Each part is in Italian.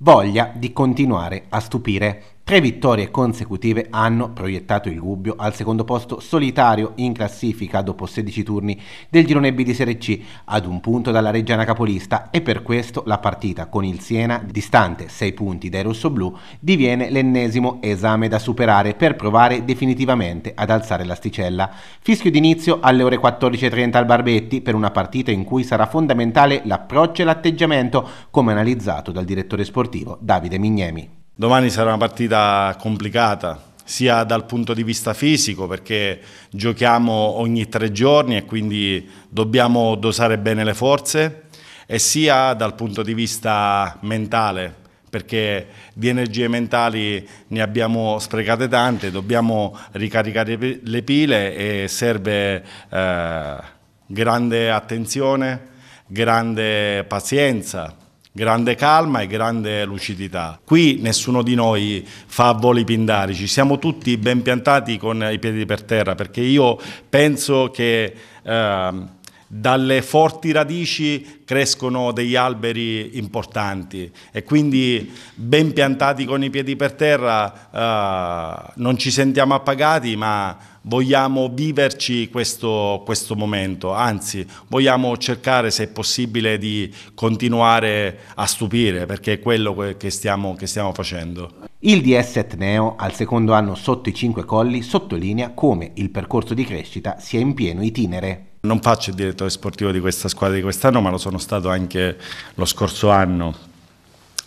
voglia di continuare a stupire. Tre vittorie consecutive hanno proiettato il Gubbio al secondo posto solitario in classifica dopo 16 turni del girone B di Serie C ad un punto dalla Reggiana capolista e per questo la partita con il Siena, distante 6 punti dai rossoblù, diviene l'ennesimo esame da superare per provare definitivamente ad alzare l'asticella. Fischio d'inizio alle ore 14.30 al Barbetti per una partita in cui sarà fondamentale l'approccio e l'atteggiamento come analizzato dal direttore sportivo Davide Mignemi. Domani sarà una partita complicata, sia dal punto di vista fisico perché giochiamo ogni tre giorni e quindi dobbiamo dosare bene le forze e sia dal punto di vista mentale perché di energie mentali ne abbiamo sprecate tante, dobbiamo ricaricare le pile e serve eh, grande attenzione, grande pazienza, grande calma e grande lucidità. Qui nessuno di noi fa voli pindarici, siamo tutti ben piantati con i piedi per terra perché io penso che... Eh, dalle forti radici crescono degli alberi importanti e quindi ben piantati con i piedi per terra eh, non ci sentiamo appagati ma vogliamo viverci questo, questo, momento, anzi vogliamo cercare se è possibile di continuare a stupire perché è quello che stiamo, che stiamo facendo. Il DS Etneo, al secondo anno sotto i cinque colli, sottolinea come il percorso di crescita sia in pieno itinere. Non faccio il direttore sportivo di questa squadra di quest'anno, ma lo sono stato anche lo scorso anno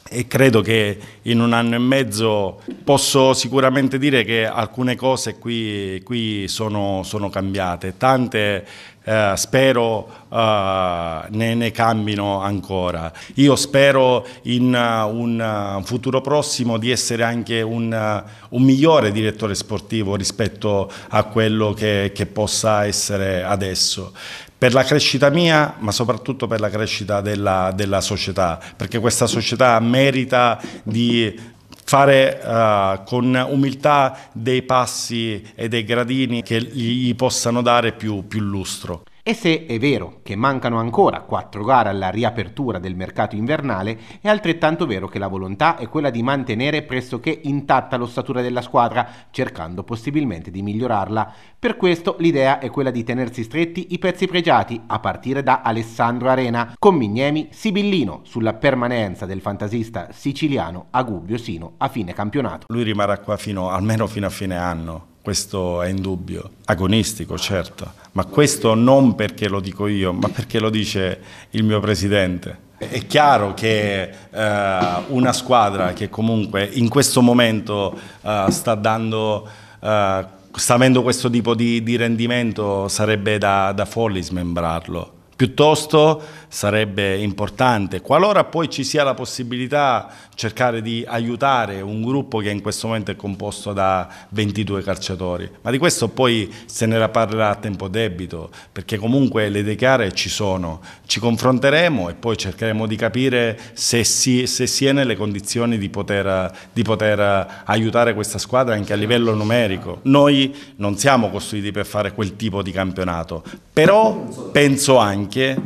e credo che in un anno e mezzo posso sicuramente dire che alcune cose qui, qui sono, sono cambiate, tante eh, spero eh, ne, ne, cambino ancora. Io spero in uh, un, uh, futuro prossimo di essere anche un, uh, un, migliore direttore sportivo rispetto a quello che, che possa essere adesso per la crescita mia, ma soprattutto per la crescita della, della società, perché questa società merita di fare uh, con umiltà dei passi e dei gradini che gli possano dare più, più lustro. E se è vero che mancano ancora quattro gare alla riapertura del mercato invernale, è altrettanto vero che la volontà è quella di mantenere pressoché intatta l'ossatura della squadra, cercando possibilmente di migliorarla. Per questo l'idea è quella di tenersi stretti i pezzi pregiati, a partire da Alessandro Arena, con Mignemi Sibillino sulla permanenza del fantasista siciliano a Gubbio sino a fine campionato. Lui rimarrà qua fino, almeno fino a fine anno questo è indubbio, agonistico certo, ma questo non perché lo dico io, ma perché lo dice il mio presidente. È chiaro che eh, una squadra che comunque in questo momento eh, sta dando... Eh, sta avendo questo tipo di, di rendimento sarebbe da, da folli smembrarlo Piuttosto sarebbe importante, qualora poi ci sia la possibilità, cercare di aiutare un gruppo che in questo momento è composto da 22 calciatori. Ma di questo poi se ne parlerà a tempo debito, perché comunque le idee chiare ci sono. Ci confronteremo e poi cercheremo di capire se si, se si è nelle condizioni di poter, di poter aiutare questa squadra anche a livello numerico. Noi non siamo costruiti per fare quel tipo di campionato, però penso anche anche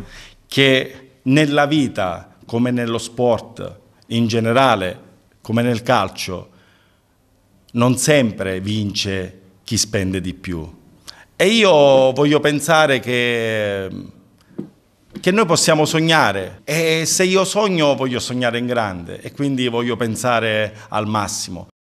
che nella vita, come nello sport in generale, come nel calcio, non sempre vince chi spende di più. E io voglio pensare che, che, noi possiamo sognare e se io sogno voglio sognare in grande e quindi voglio pensare al massimo.